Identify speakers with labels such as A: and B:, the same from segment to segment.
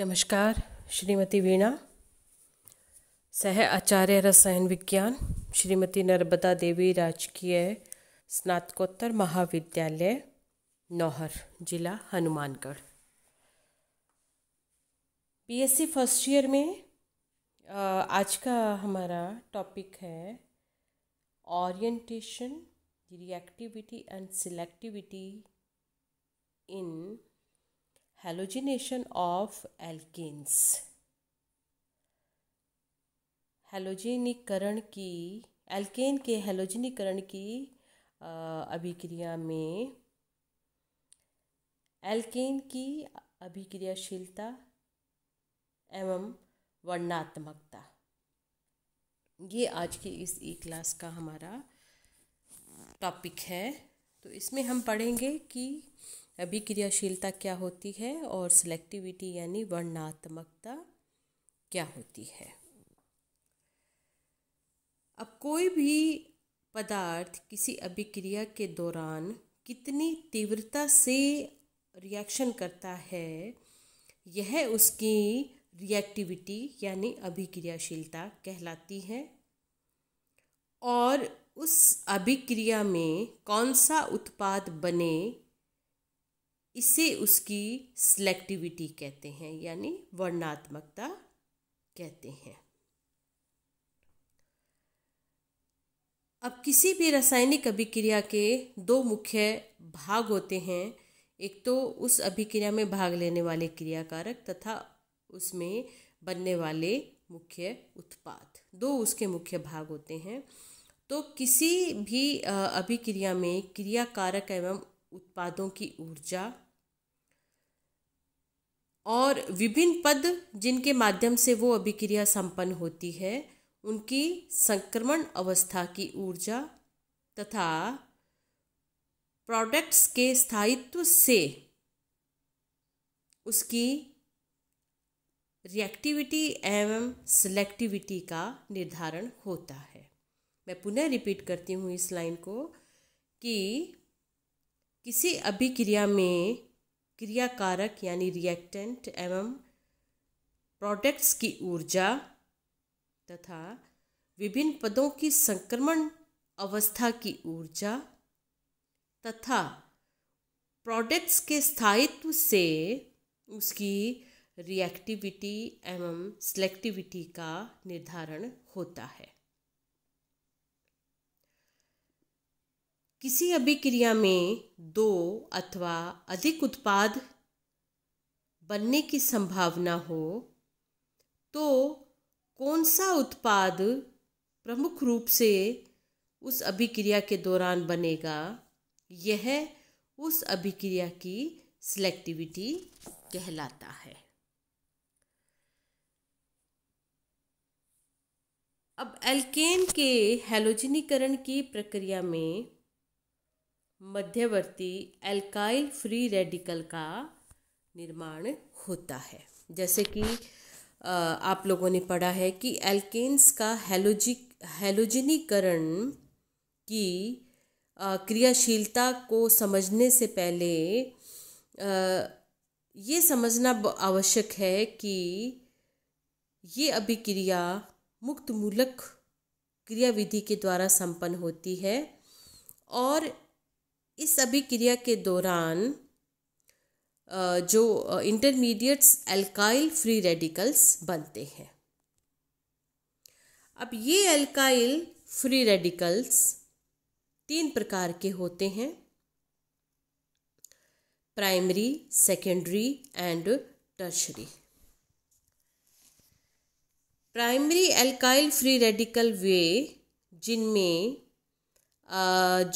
A: नमस्कार श्रीमती वीणा सह आचार्य रसायन विज्ञान श्रीमती नर्मदा देवी राजकीय स्नातकोत्तर महाविद्यालय नौहर जिला हनुमानगढ़ बीएससी फर्स्ट ईयर में आज का हमारा टॉपिक है orientation reactivity and selectivity in halogenation of alkanes हेलोजिनीकरण की एल्केन के हेलोजिनीकरण की अभिक्रिया में एल्केन की अभिक्रियाशीलता एवं वर्णात्मकता ये आज की इस ई क्लास का हमारा टॉपिक है तो इसमें हम पढ़ेंगे कि अभिक्रियाशीलता क्या होती है और सिलेक्टिविटी यानी वर्णात्मकता क्या होती है अब कोई भी पदार्थ किसी अभिक्रिया के दौरान कितनी तीव्रता से रिएक्शन करता है यह उसकी रिएक्टिविटी यानी अभिक्रियाशीलता कहलाती है और उस अभिक्रिया में कौन सा उत्पाद बने इसे उसकी सिलेक्टिविटी कहते हैं यानी वर्णात्मकता कहते हैं अब किसी भी रासायनिक अभिक्रिया के दो मुख्य भाग होते हैं एक तो उस अभिक्रिया में भाग लेने वाले क्रियाकारक तथा उसमें बनने वाले मुख्य उत्पाद दो उसके मुख्य भाग होते हैं तो किसी भी अभिक्रिया में क्रियाकारक एवं उत्पादों की ऊर्जा और विभिन्न पद जिनके माध्यम से वो अभिक्रिया संपन्न होती है उनकी संक्रमण अवस्था की ऊर्जा तथा प्रोडक्ट्स के स्थायित्व से उसकी रिएक्टिविटी एवं सिलेक्टिविटी का निर्धारण होता है मैं पुनः रिपीट करती हूँ इस लाइन को कि किसी अभिक्रिया में क्रियाकारक यानी रिएक्टेंट एवं प्रोडक्ट्स की ऊर्जा तथा विभिन्न पदों की संक्रमण अवस्था की ऊर्जा तथा प्रोडक्ट्स के स्थायित्व से उसकी रिएक्टिविटी एवं सेलेक्टिविटी का निर्धारण होता है किसी अभिक्रिया में दो अथवा अधिक उत्पाद बनने की संभावना हो तो कौन सा उत्पाद प्रमुख रूप से उस अभिक्रिया के दौरान बनेगा यह उस अभिक्रिया की सिलेक्टिविटी कहलाता है अब एल्केन के हेलोजनीकरण की प्रक्रिया में मध्यवर्ती एल्काइल फ्री रेडिकल का निर्माण होता है जैसे कि आप लोगों ने पढ़ा है कि एल्केन्स का हेलोजिक हेलोजिनीकरण की क्रियाशीलता को समझने से पहले ये समझना आवश्यक है कि ये अभिक्रिया मुक्त मूलक क्रियाविधि के द्वारा संपन्न होती है और इस अभिक्रिया के दौरान जो इंटरमीडिएट्स एल्काइल फ्री रेडिकल्स बनते हैं अब ये एल्काइल फ्री रेडिकल्स तीन प्रकार के होते हैं primary secondary and tertiary primary alkyl free radical वे जिनमें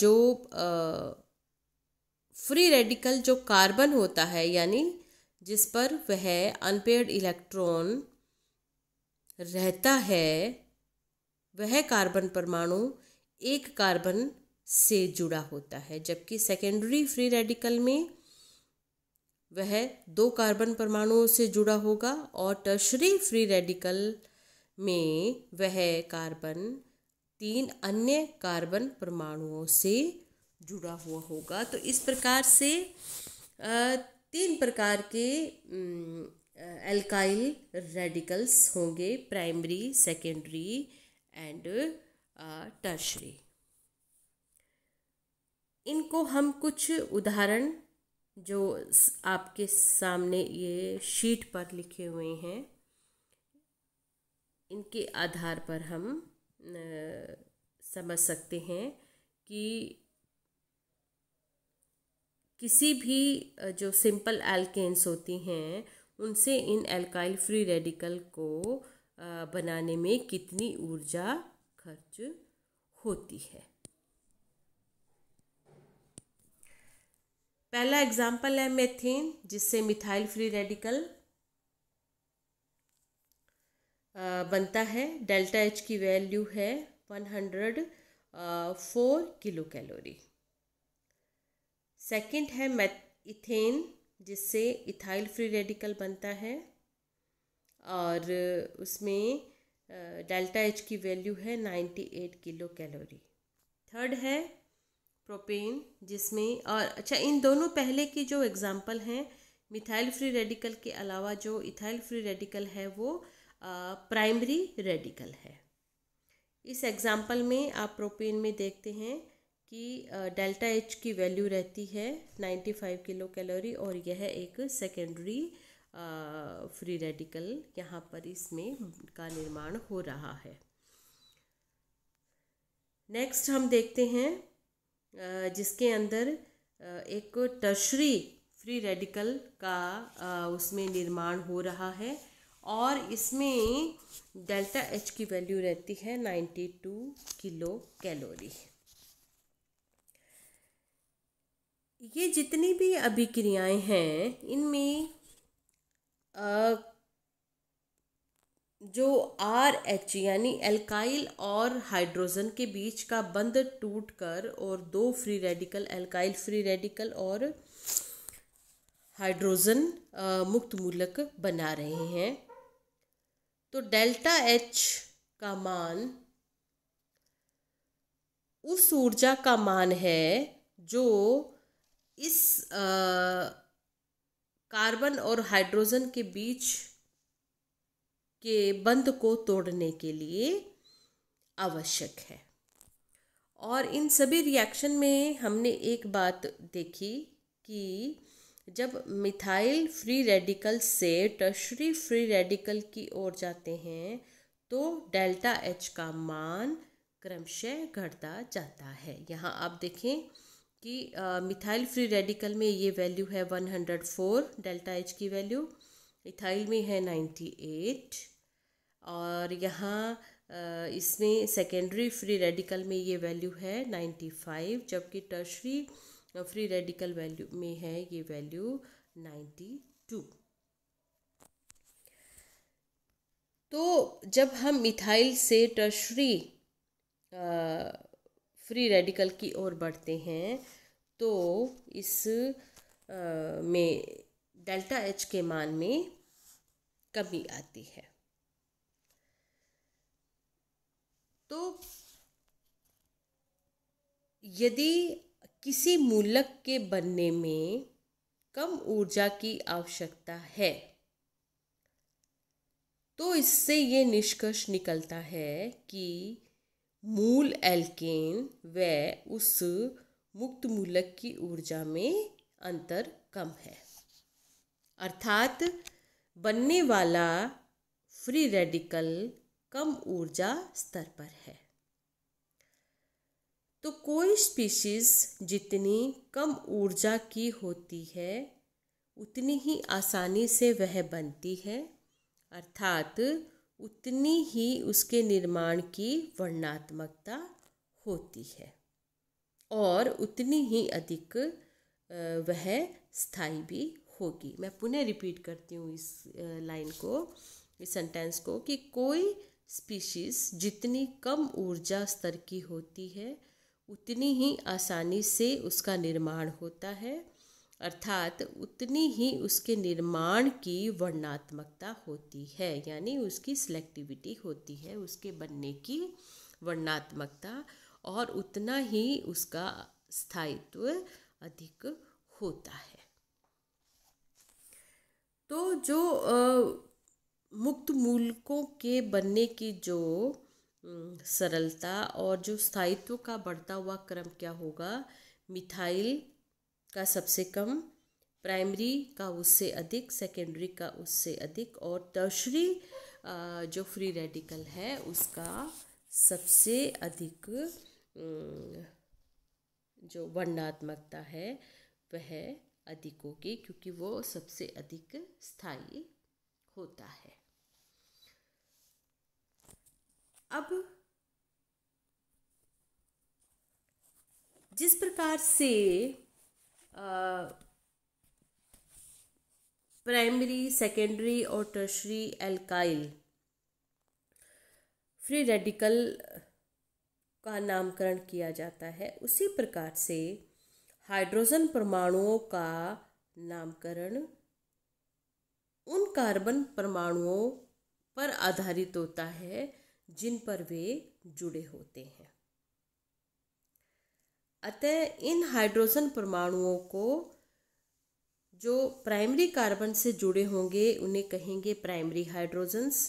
A: जो आ, फ्री रेडिकल जो कार्बन होता है यानी जिस पर वह अनपेड इलेक्ट्रॉन रहता है वह कार्बन परमाणु एक कार्बन से जुड़ा होता है जबकि सेकेंडरी फ्री रेडिकल में वह दो कार्बन परमाणुओं से जुड़ा होगा और टर्शरी फ्री रेडिकल में वह कार्बन तीन अन्य कार्बन परमाणुओं से जुड़ा हुआ होगा तो इस प्रकार से तीन प्रकार के एल्काइल रेडिकल्स होंगे प्राइमरी सेकेंडरी एंड टर्शरी इनको हम कुछ उदाहरण जो आपके सामने ये शीट पर लिखे हुए हैं इनके आधार पर हम समझ सकते हैं कि किसी भी जो सिंपल एल्केन्स होती हैं उनसे इन एल्काइल फ्री रेडिकल को बनाने में कितनी ऊर्जा खर्च होती है पहला एग्जाम्पल है मेथेन जिससे मिथाइल फ्री रेडिकल बनता है डेल्टा एच की वैल्यू है one hundred four kilo calorie second है मैथ इथेन जिससे इथाइल फ्री रेडिकल बनता है और उसमें डेल्टा एच की वैल्यू है ninety eight kilo calorie third है प्रोपेन जिसमें और अच्छा इन दोनों पहले की जो एग्ज़ाम्पल हैं मिथाइल फ्री रेडिकल के अलावा जो इथाइल फ्री रेडिकल है वो प्राइमरी रेडिकल है इस एग्ज़ाम्पल में आप प्रोपेन में देखते हैं कि डेल्टा एच की वैल्यू रहती है 95 किलो कैलोरी और यह एक सेकेंडरी फ्री रेडिकल यहाँ पर इसमें का निर्माण हो रहा है नेक्स्ट हम देखते हैं जिसके अंदर एक टर्शरी फ्री रेडिकल का उसमें निर्माण हो रहा है और इसमें डेल्टा एच की वैल्यू रहती है नाइन्टी टू किलो कैलोरी ये जितनी भी अभिक्रियाएं हैं इनमें जो आर एच यानी एल्काइल और हाइड्रोजन के बीच का बंद टूट कर और दो free radical alkyl free radical और हाइड्रोजन मुक्त मूलक बना रहे हैं तो डेल्टा एच का मान उस ऊर्जा का मान है जो इस कार्बन और हाइड्रोजन के बीच के बंध को तोड़ने के लिए आवश्यक है और इन सभी रिएक्शन में हमने एक बात देखी कि जब मिथाइल फ्री रेडिकल से टर्शरी फ्री रेडिकल की ओर जाते हैं तो डेल्टा एच का मान क्रमशः घटता जाता है यहाँ आप देखें कि मिथाइल फ्री रेडिकल में ये वैल्यू है 104 डेल्टा एच की वैल्यू इथाइल में है 98 और यहाँ इसमें सेकेंडरी फ्री रेडिकल में ये वैल्यू है 95 जबकि टर्शरी फ्री रेडिकल वैल्यू में है ये वैल्यू 92 तो जब हम मिथाइल से टर्शरी फ्री रेडिकल की ओर बढ़ते हैं तो इस आ, में डेल्टा एच के मान में कमी आती है तो यदि किसी मूलक के बनने में कम ऊर्जा की आवश्यकता है तो इससे ये निष्कर्ष निकलता है कि मूल एल्केन व उस मुक्त मूलक की ऊर्जा में अंतर कम है अर्थात बनने वाला फ्री रेडिकल कम ऊर्जा स्तर पर है तो कोई स्पीशीज जितनी कम ऊर्जा की होती है उतनी ही आसानी से वह बनती है अर्थात उतनी ही उसके निर्माण की वर्णात्मकता होती है और उतनी ही अधिक वह स्थायी भी होगी मैं पुनः रिपीट करती हूँ इस लाइन को इस सेंटेंस को कि कोई स्पीशीज जितनी कम ऊर्जा स्तर की होती है उतनी ही आसानी से उसका निर्माण होता है अर्थात उतनी ही उसके निर्माण की वर्णात्मकता होती है यानी उसकी सिलेक्टिविटी होती है उसके बनने की वर्णात्मकता और उतना ही उसका स्थायित्व अधिक होता है तो जो मुक्त मूलकों के बनने की जो सरलता और जो स्थायित्व का बढ़ता हुआ क्रम क्या होगा मिथाइल का सबसे कम प्राइमरी का उससे अधिक सेकेंडरी का उससे अधिक और तर्शरी जो फ्री रेडिकल है उसका सबसे अधिक जो वर्णात्मकता है वह अधिक होगी क्योंकि वो सबसे अधिक स्थायी होता है अब जिस प्रकार से प्राइमरी सेकेंडरी और टर्शरी एल्काइल फ्री रेडिकल का नामकरण किया जाता है उसी प्रकार से हाइड्रोजन परमाणुओं का नामकरण उन कार्बन परमाणुओं पर आधारित होता है जिन पर वे जुड़े होते हैं अतः इन हाइड्रोजन परमाणुओं को जो प्राइमरी कार्बन से जुड़े होंगे उन्हें कहेंगे प्राइमरी हाइड्रोजन्स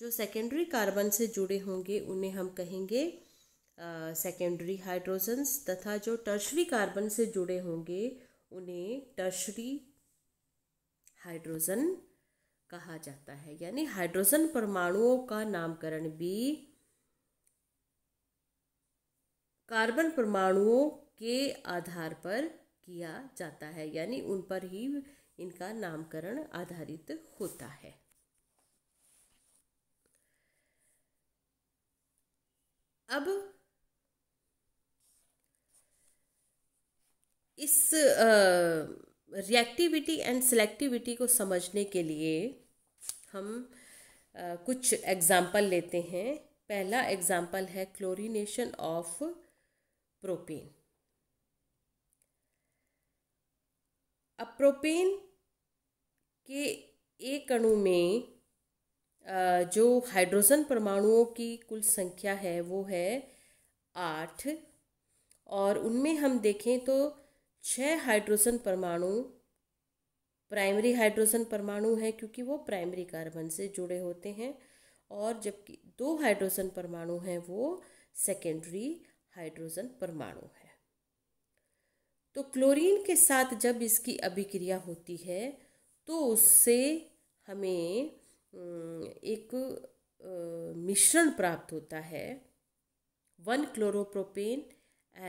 A: जो सेकेंडरी कार्बन से जुड़े होंगे उन्हें हम कहेंगे सेकेंडरी हाइड्रोजन्स तथा जो टर्शरी कार्बन से जुड़े होंगे उन्हें टर्शरी हाइड्रोजन कहा जाता है यानी हाइड्रोजन परमाणुओं का नामकरण भी कार्बन परमाणुओं के आधार पर किया जाता है यानी उन पर ही इनका नामकरण आधारित होता है अब इस रिएक्टिविटी एंड सेलेक्टिविटी को समझने के लिए हम आ, कुछ एग्जाम्पल लेते हैं पहला एग्जाम्पल है क्लोरीनेशन ऑफ प्रोपेन अब प्रोपेन के एक अणु में जो हाइड्रोजन परमाणुओं की कुल संख्या है वो है आठ और उनमें हम देखें तो छः हाइड्रोजन परमाणु प्राइमरी हाइड्रोजन परमाणु है क्योंकि वो प्राइमरी कार्बन से जुड़े होते हैं और जबकि दो हाइड्रोजन परमाणु हैं वो सेकेंडरी हाइड्रोजन परमाणु है तो क्लोरीन के साथ जब इसकी अभिक्रिया होती है तो उससे हमें एक मिश्रण प्राप्त होता है one chloropropane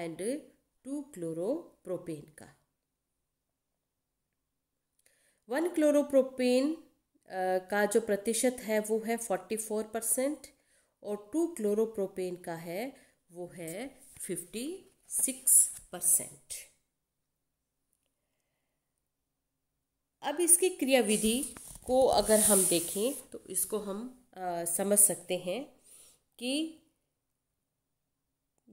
A: and two chloropropane का वन क्लोरोप्रोपेन का जो प्रतिशत है वो है फोर्टी फोर परसेंट और टू क्लोरोप्रोपेन का है वो है फिफ्टी सिक्स परसेंट अब इसकी क्रियाविधि को अगर हम देखें तो इसको हम आ, समझ सकते हैं कि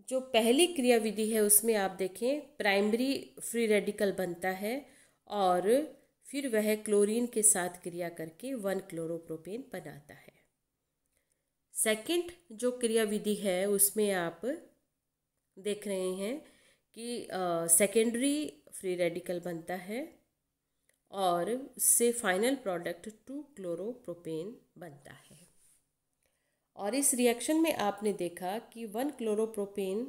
A: जो पहली क्रियाविधि है उसमें आप देखें प्राइमरी फ्री रेडिकल बनता है और फिर वह क्लोरीन के साथ क्रिया करके वन क्लोरोप्रोपेन बनाता है सेकंड जो क्रियाविधि है उसमें आप देख रहे हैं कि सेकेंडरी फ्री रेडिकल बनता है और उससे फाइनल प्रोडक्ट टू क्लोरोप्रोपेन बनता है और इस रिएक्शन में आपने देखा कि वन क्लोरोप्रोपेन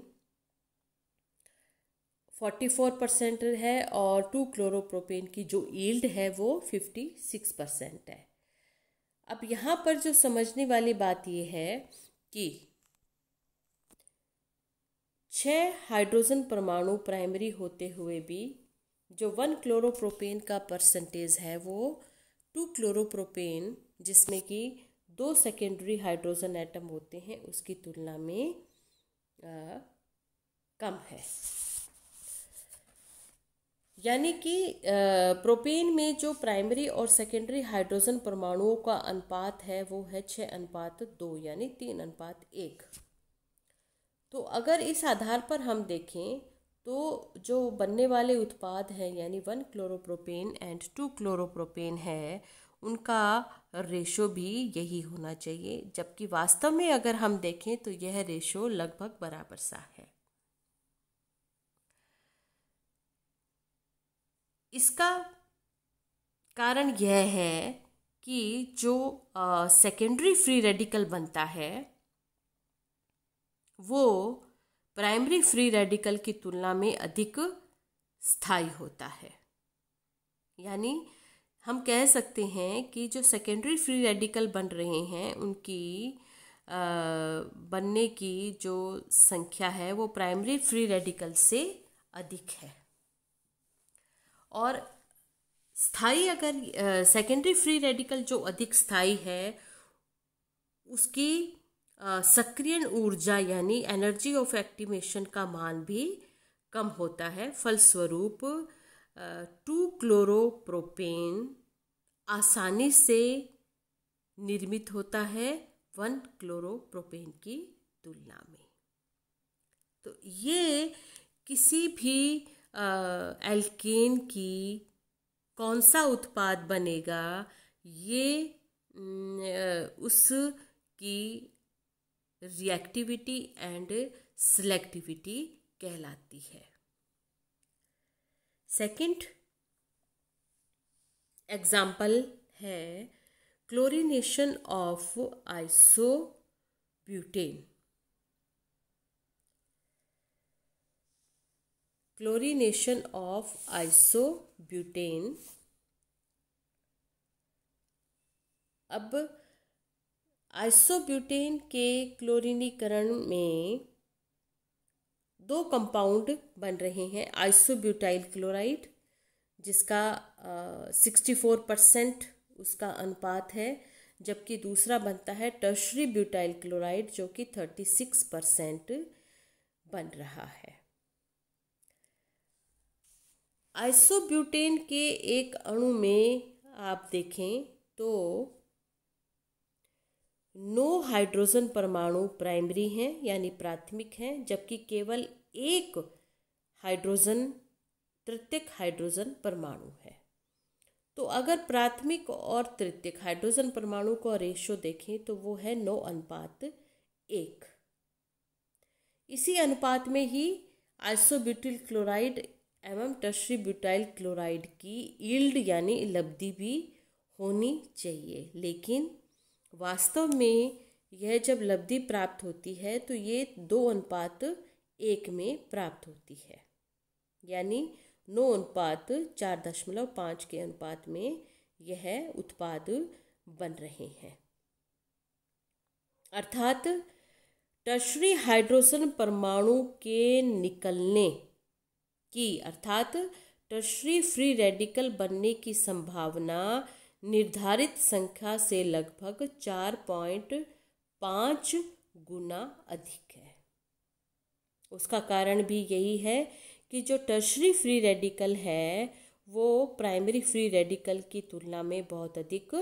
A: 44 परसेंट है और टू क्लोरोप्रोपेन की जो ईल्ड है वो 56 परसेंट है अब यहाँ पर जो समझने वाली बात ये है कि छ हाइड्रोजन परमाणु प्राइमरी होते हुए भी जो वन क्लोरोप्रोपेन का परसेंटेज है वो टू क्लोरोप्रोपेन जिसमें कि दो सेकेंडरी हाइड्रोजन एटम होते हैं उसकी तुलना में आ, कम है यानी कि प्रोपेन में जो प्राइमरी और सेकेंडरी हाइड्रोजन परमाणुओं का अनुपात है वो है छः अनुपात दो यानी तीन अनुपात एक तो अगर इस आधार पर हम देखें तो जो बनने वाले उत्पाद हैं यानी one chloropropane and two chloropropane है उनका रेशो भी यही होना चाहिए जबकि वास्तव में अगर हम देखें तो यह रेशो लगभग बराबर सा है इसका कारण यह है कि जो सेकेंडरी फ्री रेडिकल बनता है वो प्राइमरी फ्री रेडिकल की तुलना में अधिक स्थायी होता है यानी हम कह सकते हैं कि जो सेकेंडरी फ्री रेडिकल बन रहे हैं उनकी आ, बनने की जो संख्या है वो प्राइमरी फ्री रेडिकल से अधिक है और स्थाई अगर सेकेंडरी फ्री रेडिकल जो अधिक स्थाई है उसकी सक्रियण ऊर्जा यानी एनर्जी ऑफ एक्टिवेशन का मान भी कम होता है फलस्वरूप टू क्लोरोप्रोपेन आसानी से निर्मित होता है वन क्लोरोप्रोपेन की तुलना में तो ये किसी भी एल्केन की कौन सा उत्पाद बनेगा ये उस की रिएक्टिविटी एंड सिलेक्टिविटी कहलाती है सेकंड एग्जाम्पल है chlorination of isobutane chlorination of isobutane अब आइसोब्यूटेन के क्लोरीनीकरण में दो कंपाउंड बन रहे हैं आइसोब्यूटाइल क्लोराइड जिसका सिक्सटी फोर परसेंट उसका अनुपात है जबकि दूसरा बनता है टर्शरी ब्यूटाइल क्लोराइड जो कि थर्टी सिक्स परसेंट बन रहा है आइसोब्यूटेन के एक अणु में आप देखें तो नो हाइड्रोजन परमाणु प्राइमरी हैं यानी प्राथमिक हैं जबकि केवल एक हाइड्रोजन तृतीयक हाइड्रोजन परमाणु है तो अगर प्राथमिक और तृतीयक हाइड्रोजन परमाणु का रेशो देखें तो वो है नौ अनुपात एक इसी अनुपात में ही आइसोब्यूटिल क्लोराइड एवं टर्शरी ब्यूटाइल क्लोराइड की ईल्ड यानी लब्धि भी होनी चाहिए लेकिन वास्तव में यह जब लब्धि प्राप्त होती है तो ये दो अनुपात एक में प्राप्त होती है यानी नौ अनुपात चार दशमलव पाँच के अनुपात में यह उत्पाद बन रहे हैं अर्थात टर्शरी हाइड्रोजन परमाणु के निकलने की अर्थात टर्शरी फ्री रेडिकल बनने की संभावना निर्धारित संख्या से लगभग चार पॉइंट पाँच गुना अधिक है उसका कारण भी यही है कि जो टर्शरी फ्री रेडिकल है वो प्राइमरी फ्री रेडिकल की तुलना में बहुत अधिक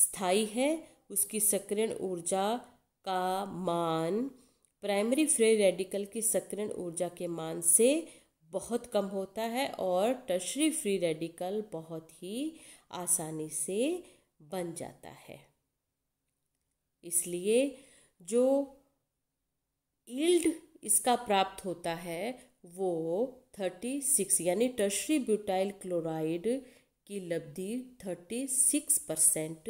A: स्थायी है उसकी सक्रियण ऊर्जा का मान प्राइमरी फ्री रेडिकल की सक्रियण ऊर्जा के मान से बहुत कम होता है और टर्शरी फ्री रेडिकल बहुत ही आसानी से बन जाता है इसलिए जो ईल्ड इसका प्राप्त होता है वो थर्टी सिक्स यानी टर्शरी ब्यूटाइल क्लोराइड की लब्धि थर्टी सिक्स परसेंट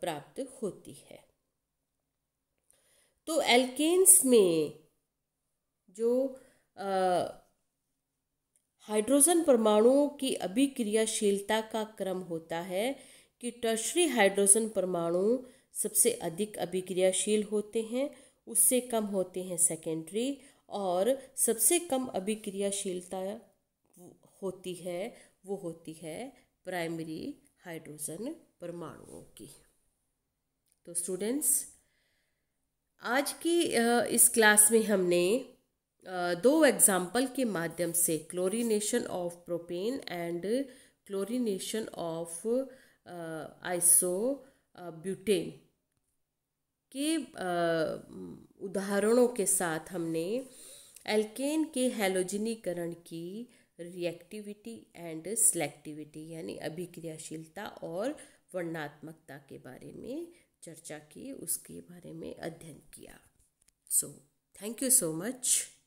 A: प्राप्त होती है तो एल्केन्स में जो आ, हाइड्रोजन परमाणुओं की अभिक्रियाशीलता का क्रम होता है कि टर्शरी हाइड्रोजन परमाणु सबसे अधिक अभिक्रियाशील होते हैं उससे कम होते हैं सेकेंडरी और सबसे कम अभिक्रियाशीलता होती है वो होती है प्राइमरी हाइड्रोजन परमाणुओं की तो स्टूडेंट्स आज की इस क्लास में हमने दो एग्जाम्पल के माध्यम से chlorination of propane and chlorination of isobutane के उदाहरणों के साथ हमने एल्केन के हेलोजनीकरण की रिएक्टिविटी एंड सिलेक्टिविटी यानी अभिक्रियाशीलता और वर्णात्मकता के बारे में चर्चा की उसके बारे में अध्ययन किया so thank you so much